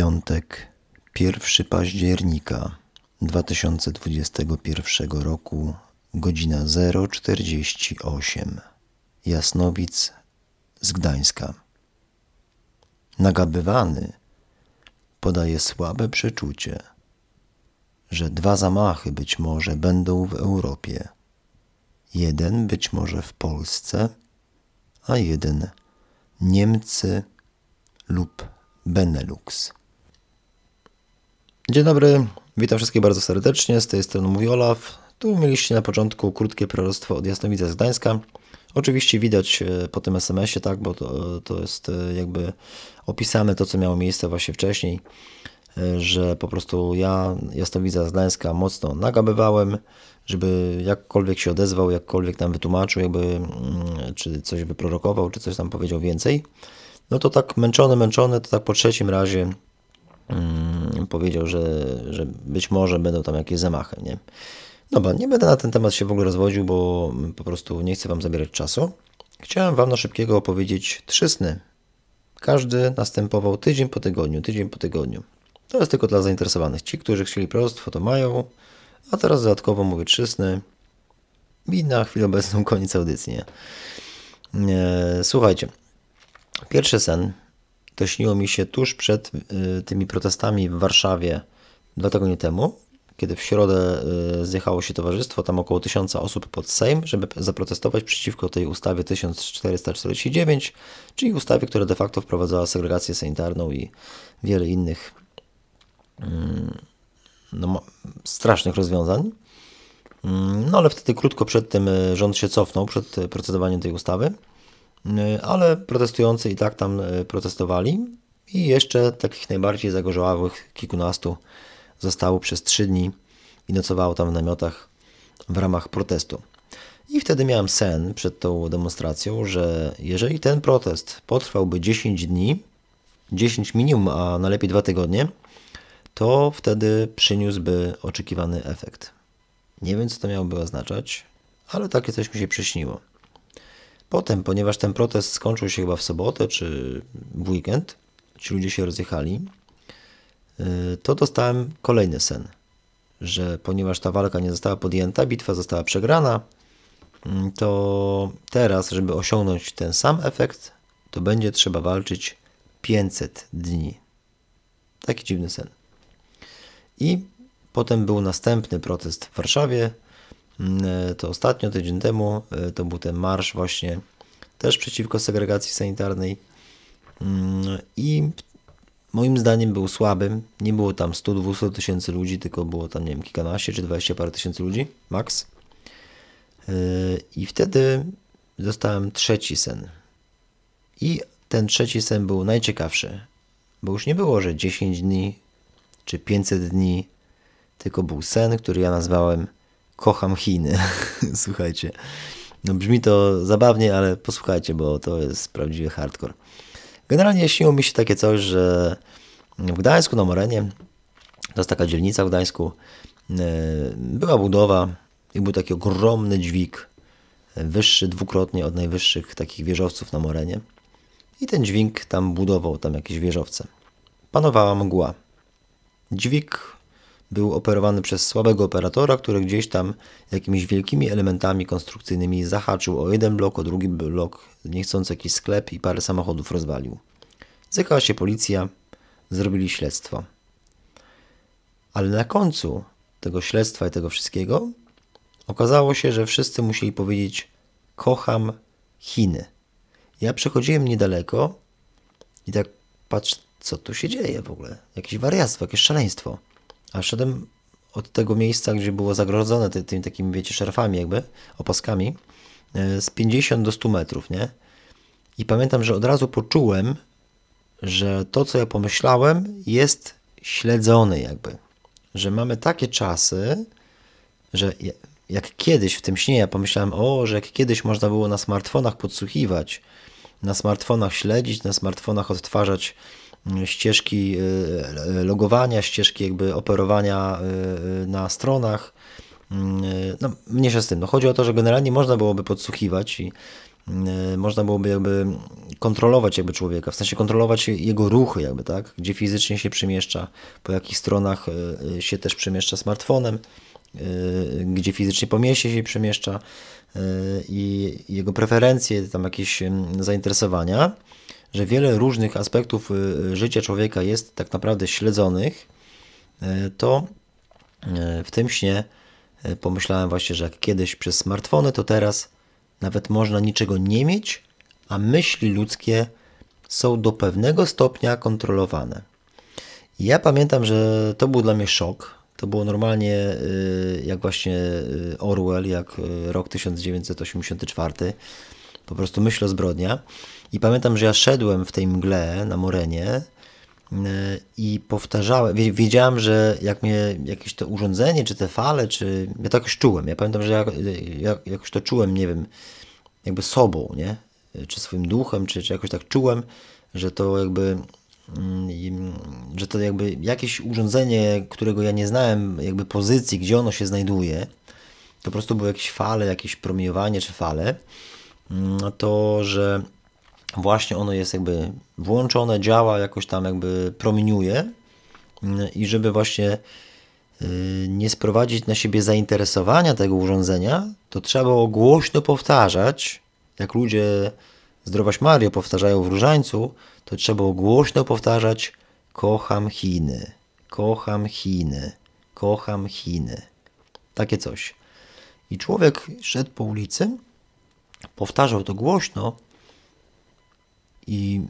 Piątek, 1 października 2021 roku, godzina 048. Jasnowic z Gdańska. Nagabywany podaje słabe przeczucie, że dwa zamachy być może będą w Europie. Jeden być może w Polsce, a jeden Niemcy lub Benelux. Dzień dobry, witam wszystkich bardzo serdecznie, z tej strony mówi Olaf. Tu mieliście na początku krótkie prorostwo od Jasnowidza z Gdańska. Oczywiście widać e, po tym SMS-ie, tak, bo to, e, to jest e, jakby opisane to, co miało miejsce właśnie wcześniej, że po prostu ja Jasnowidza z Gdańska mocno nagabywałem, żeby jakkolwiek się odezwał, jakkolwiek nam wytłumaczył, jakby mm, czy coś wyprorokował, czy coś tam powiedział więcej. No to tak męczony, męczony, to tak po trzecim razie Mm, powiedział, że, że być może będą tam jakieś zamachy. Nie? Dobra, no nie będę na ten temat się w ogóle rozwodził, bo po prostu nie chcę Wam zabierać czasu. Chciałem Wam na szybkiego opowiedzieć trzy sny. Każdy następował tydzień po tygodniu, tydzień po tygodniu. To jest tylko dla zainteresowanych. Ci, którzy chcieli prostwo, to mają. A teraz dodatkowo mówię trzy sny. I na chwilę obecną koniec audycji. Nie? E, słuchajcie, pierwszy sen to śniło mi się tuż przed y, tymi protestami w Warszawie dwa tygodnie temu, kiedy w środę y, zjechało się towarzystwo, tam około tysiąca osób pod Sejm, żeby zaprotestować przeciwko tej ustawie 1449, czyli ustawie, która de facto wprowadzała segregację sanitarną i wiele innych mm, no, strasznych rozwiązań. Mm, no ale wtedy krótko przed tym y, rząd się cofnął przed procedowaniem tej ustawy Y, ale protestujący i tak tam y, protestowali i jeszcze takich najbardziej zagorzałych kilkunastu zostało przez trzy dni i nocowało tam w namiotach w ramach protestu. I wtedy miałem sen przed tą demonstracją, że jeżeli ten protest potrwałby 10 dni, 10 minimum, a najlepiej 2 tygodnie, to wtedy przyniósłby oczekiwany efekt. Nie wiem, co to miałoby oznaczać, ale takie coś mi się przyśniło. Potem, ponieważ ten protest skończył się chyba w sobotę czy w weekend, ci ludzie się rozjechali, y, to dostałem kolejny sen, że ponieważ ta walka nie została podjęta, bitwa została przegrana, y, to teraz, żeby osiągnąć ten sam efekt, to będzie trzeba walczyć 500 dni. Taki dziwny sen. I potem był następny protest w Warszawie, Mm, e, to ostatnio, tydzień temu, e, to był ten marsz właśnie też przeciwko segregacji sanitarnej mm, i moim zdaniem był słabym. Nie było tam 100-200 tysięcy ludzi, tylko było tam, nie wiem, kilkanaście czy 20 parę tysięcy ludzi, maks. E, I wtedy dostałem trzeci sen. I ten trzeci sen był najciekawszy, bo już nie było, że 10 dni czy 500 dni, tylko był sen, który ja nazwałem kocham Chiny. Słuchajcie. No brzmi to zabawnie, ale posłuchajcie, bo to jest prawdziwy hardcore. Generalnie śniło mi się takie coś, że w Gdańsku na Morenie, to jest taka dzielnica w Gdańsku, e, była budowa i był taki ogromny dźwig, e, wyższy dwukrotnie od najwyższych takich wieżowców na Morenie. I ten dźwig tam budował tam jakieś wieżowce. Panowała mgła. Dźwig był operowany przez słabego operatora, który gdzieś tam jakimiś wielkimi elementami konstrukcyjnymi zahaczył o jeden blok, o drugi blok, niechcący jakiś sklep i parę samochodów rozwalił. Zjechała się policja, zrobili śledztwo. Ale na końcu tego śledztwa i tego wszystkiego okazało się, że wszyscy musieli powiedzieć: Kocham Chiny. Ja przechodziłem niedaleko i tak patrz, co tu się dzieje w ogóle. Jakieś wariactwo, jakieś szaleństwo a wszedłem od tego miejsca, gdzie było zagrodzone ty, tymi takimi, wiecie, szerfami jakby, opaskami, e, z 50 do 100 metrów, nie? I pamiętam, że od razu poczułem, że to, co ja pomyślałem, jest śledzone jakby. Że mamy takie czasy, że jak kiedyś w tym śnie ja pomyślałem, o, że jak kiedyś można było na smartfonach podsłuchiwać, na smartfonach śledzić, na smartfonach odtwarzać ścieżki e, logowania, ścieżki jakby operowania e, na stronach. Mm, e, no, mniejsza z tym. No, chodzi o to, że generalnie można byłoby podsłuchiwać i można byłoby jakby kontrolować jakby człowieka, w sensie kontrolować jego ruchy jakby, tak? Gdzie fizycznie się przemieszcza, po jakich stronach się też przemieszcza smartfonem, gdzie fizycznie po mieście się przemieszcza i jego preferencje, tam jakieś zainteresowania że wiele różnych aspektów y, y, życia człowieka jest tak naprawdę śledzonych, y, to w tym śnie pomyślałem właśnie, że jak kiedyś przez smartfony, to teraz nawet można niczego nie mieć, a myśli ludzkie są do pewnego stopnia kontrolowane. Ja pamiętam, że to był dla mnie szok. To było normalnie jak właśnie Orwell, jak rok 1984. Po prostu myśl o zbrodniach. I pamiętam, że ja szedłem w tej mgle na Morenie e, i powtarzałem, wiedziałem, że jak mnie jakieś to urządzenie, czy te fale, czy... Ja to jakoś czułem, ja pamiętam, że ja, ja jakoś to czułem, nie wiem, jakby sobą, nie? Czy swoim duchem, czy, czy jakoś tak czułem, że to jakby mm, że to jakby jakieś urządzenie, którego ja nie znałem jakby pozycji, gdzie ono się znajduje, to po prostu były jakieś fale, jakieś promieniowanie czy fale, mm, no to, że właśnie ono jest jakby włączone, działa, jakoś tam jakby promieniuje mm, i żeby właśnie y, nie sprowadzić na siebie zainteresowania tego urządzenia, to trzeba było głośno powtarzać, jak ludzie Zdrowaś Mario powtarzają w różańcu, to trzeba było głośno powtarzać kocham Chiny, kocham Chiny, kocham Chiny. Takie coś. I człowiek szedł po ulicy, powtarzał to głośno, i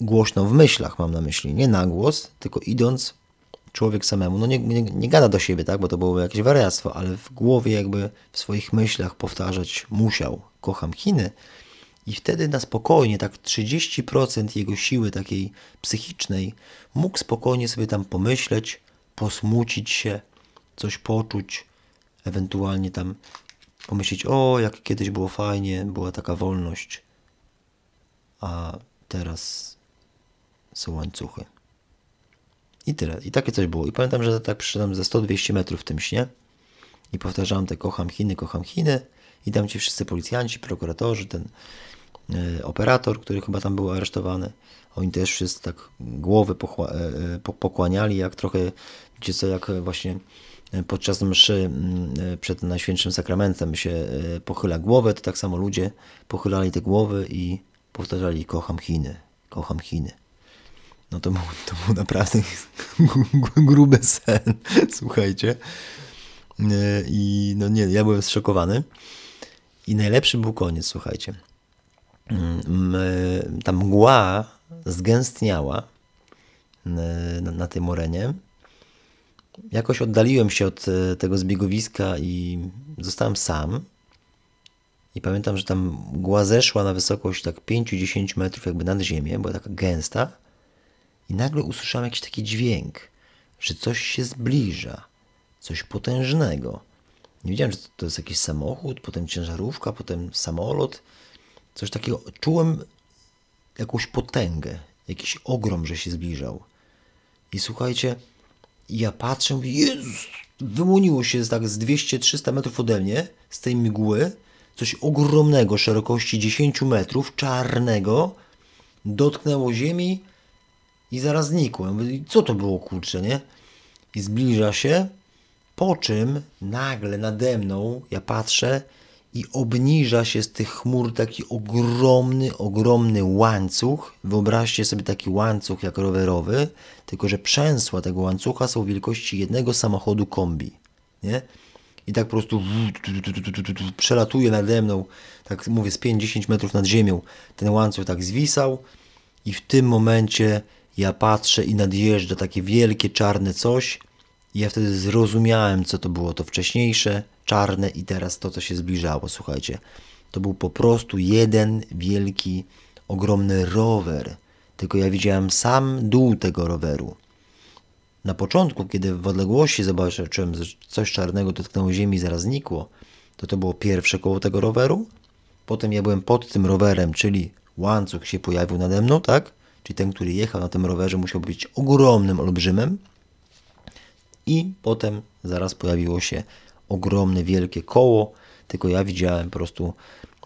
głośno w myślach mam na myśli, nie na głos, tylko idąc człowiek samemu, no nie, nie, nie gada do siebie, tak, bo to byłoby jakieś wariactwo, ale w głowie jakby w swoich myślach powtarzać musiał, kocham Chiny i wtedy na spokojnie, tak 30% jego siły takiej psychicznej mógł spokojnie sobie tam pomyśleć, posmucić się, coś poczuć, ewentualnie tam pomyśleć, o jak kiedyś było fajnie, była taka wolność a teraz są łańcuchy. I tyle. I takie coś było. I pamiętam, że tak przyszedłem ze 100-200 metrów w tym śnie i powtarzałem te kocham Chiny, kocham Chiny i tam ci wszyscy policjanci, prokuratorzy, ten y, operator, który chyba tam był aresztowany, oni też wszyscy tak głowy y, pokłaniali, jak trochę, wiecie co, jak właśnie podczas mszy przed Najświętszym Sakramentem się pochyla głowę, to tak samo ludzie pochylali te głowy i powtarzali, kocham Chiny, kocham Chiny. No to był, to był naprawdę gruby sen, słuchajcie. E, I no nie, ja byłem zszokowany. I najlepszy był koniec, słuchajcie. Mm, e, ta mgła zgęstniała e, na, na tym orenie. Jakoś oddaliłem się od tego zbiegowiska i zostałem sam. I pamiętam, że tam mgła zeszła na wysokość tak 5-10 metrów jakby nad ziemię, była taka gęsta. I nagle usłyszałem jakiś taki dźwięk, że coś się zbliża, coś potężnego. Nie wiedziałem, czy to jest jakiś samochód, potem ciężarówka, potem samolot. Coś takiego. Czułem jakąś potęgę, jakiś ogrom, że się zbliżał. I słuchajcie, ja patrzę, mówię, Jezus, wyłoniło się tak z 200-300 metrów ode mnie, z tej mgły coś ogromnego, szerokości 10 metrów, czarnego, dotknęło ziemi i zaraz znikło. Ja mówię, co to było, kurczę, nie? I zbliża się, po czym nagle nade mną, ja patrzę i obniża się z tych chmur taki ogromny, ogromny łańcuch. Wyobraźcie sobie taki łańcuch jak rowerowy, tylko że przęsła tego łańcucha są wielkości jednego samochodu kombi, nie? i tak po prostu przelatuje nade mną, tak mówię, z 50 metrów nad ziemią. Ten łańcuch tak zwisał i w tym momencie ja patrzę i nadjeżdża takie wielkie czarne coś. I ja wtedy zrozumiałem, co to było to wcześniejsze, czarne i teraz to, co się zbliżało. Słuchajcie, to był po prostu jeden wielki, ogromny rower. Tylko ja widziałem sam dół tego roweru. Na początku, kiedy w odległości zobaczyłem, że coś czarnego dotknęło ziemi i zaraz znikło, to to było pierwsze koło tego roweru. Potem ja byłem pod tym rowerem, czyli łańcuch się pojawił nade mną, tak? Czyli ten, który jechał na tym rowerze, musiał być ogromnym olbrzymem. I potem zaraz pojawiło się ogromne, wielkie koło, tylko ja widziałem po prostu,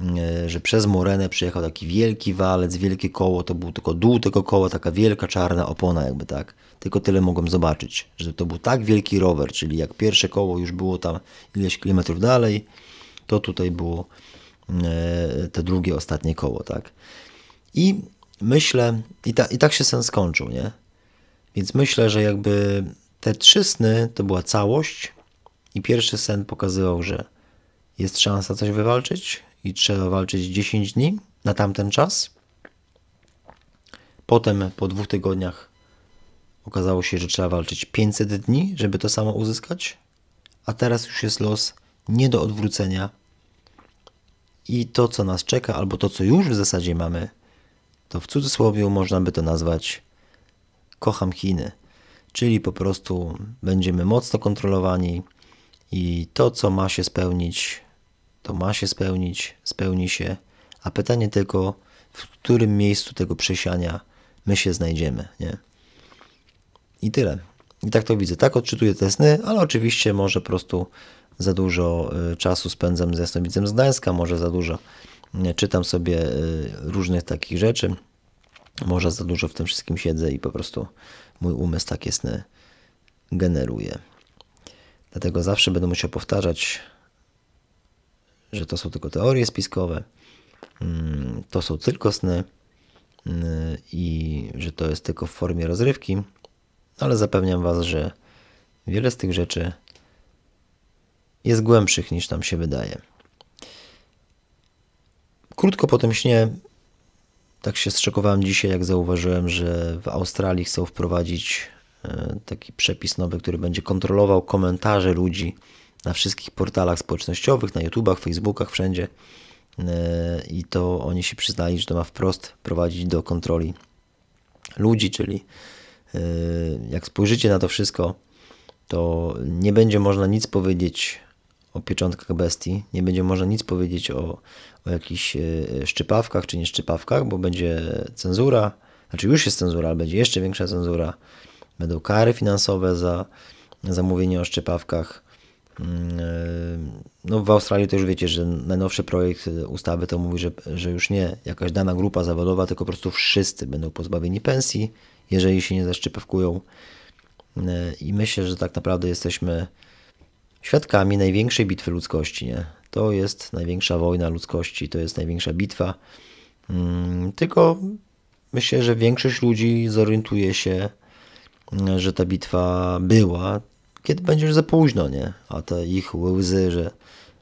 mm, e, że przez Morenę przyjechał taki wielki walec, wielkie koło, to był tylko dół tego koła, taka wielka czarna opona jakby tak. Tylko tyle mogłem zobaczyć, że to był tak wielki rower, czyli jak pierwsze koło już było tam ileś kilometrów dalej, to tutaj było te mm, drugie, ostatnie koło, tak. I myślę, i, ta, i tak się sen skończył, nie? Więc myślę, że jakby te trzy sny to była całość i pierwszy sen pokazywał, że jest szansa coś wywalczyć i trzeba walczyć 10 dni na tamten czas. Potem po dwóch tygodniach okazało się, że trzeba walczyć 500 dni, żeby to samo uzyskać, a teraz już jest los nie do odwrócenia. I to, co nas czeka, albo to, co już w zasadzie mamy, to w cudzysłowie można by to nazwać kocham Chiny. Czyli po prostu będziemy mocno kontrolowani i to, co ma się spełnić to ma się spełnić, spełni się, a pytanie tylko, w którym miejscu tego przesiania my się znajdziemy. Nie? I tyle. I tak to widzę. Tak odczytuję te sny, ale oczywiście może po prostu za dużo y, czasu spędzam z jasnowidzem z Gdańska, może za dużo y, czytam sobie y, różnych takich rzeczy, może za dużo w tym wszystkim siedzę i po prostu mój umysł takie sny generuje. Dlatego zawsze będę musiał powtarzać że to są tylko teorie spiskowe, mm, to są tylko sny y, i że to jest tylko w formie rozrywki, ale zapewniam Was, że wiele z tych rzeczy jest głębszych niż nam się wydaje. Krótko po tym śnie tak się zszokowałem dzisiaj, jak zauważyłem, że w Australii chcą wprowadzić y, taki przepis nowy, który będzie kontrolował komentarze ludzi na wszystkich portalach społecznościowych, na YouTubach, Facebookach, wszędzie. E, I to oni się przyznali, że to ma wprost prowadzić do kontroli ludzi, czyli e, jak spojrzycie na to wszystko, to nie będzie można nic powiedzieć o pieczątkach bestii, nie będzie można nic powiedzieć o, o jakichś e, szczypawkach czy nie szczypawkach, bo będzie cenzura, znaczy już jest cenzura, ale będzie jeszcze większa cenzura, będą kary finansowe za zamówienie o szczypawkach, Mm, e, no w Australii to już wiecie, że najnowszy projekt e, ustawy to mówi, że, że już nie jakaś dana grupa zawodowa, tylko po prostu wszyscy będą pozbawieni pensji, jeżeli się nie zaszczypewkują. E, I myślę, że tak naprawdę jesteśmy świadkami największej bitwy ludzkości. Nie? To jest największa wojna ludzkości, to jest największa bitwa. Mm, tylko myślę, że większość ludzi zorientuje się, że ta bitwa była, kiedy będzie już za późno, nie? A te ich łzy, że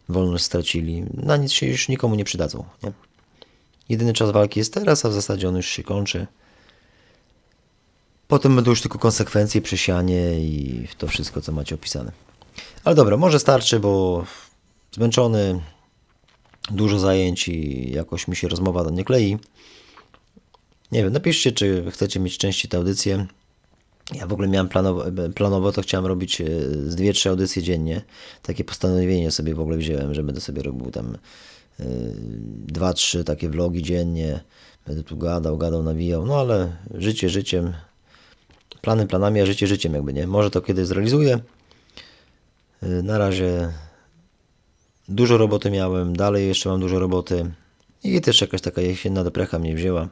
wolność stracili, na nic się już nikomu nie przydadzą, nie? Jedyny czas walki jest teraz, a w zasadzie on już się kończy. Potem będą już tylko konsekwencje, przesianie i to wszystko, co macie opisane. Ale dobra, może starczy, bo zmęczony, dużo zajęć i jakoś mi się rozmowa do nie klei. Nie wiem, napiszcie, czy chcecie mieć części tę audycję. Ja w ogóle miałem planowo, planowo to chciałem robić e, z 2-3 audycje dziennie. Takie postanowienie sobie w ogóle wziąłem, że będę sobie robił tam 2-3 e, takie vlogi dziennie. Będę tu gadał, gadał, nawijał, no ale życie życiem, plany planami, a życie życiem jakby nie. Może to kiedyś zrealizuję. E, na razie dużo roboty miałem, dalej jeszcze mam dużo roboty i też jakaś taka jesienna deprecha mnie wzięła.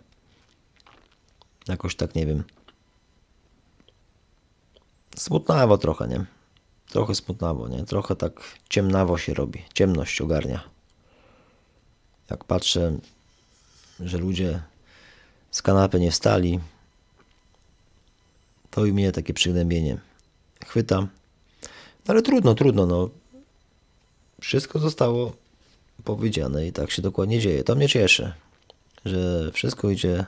Jakoś tak nie wiem. Smutnawo trochę, nie? Trochę smutnawo, nie? Trochę tak ciemnawo się robi. Ciemność ogarnia. Jak patrzę, że ludzie z kanapy nie wstali, to i mnie takie przygnębienie chwyta. No ale trudno, trudno, no. Wszystko zostało powiedziane i tak się dokładnie dzieje. To mnie cieszy, że wszystko idzie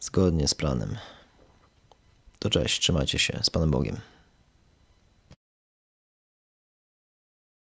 zgodnie z planem. To cześć, trzymajcie się, z Panem Bogiem.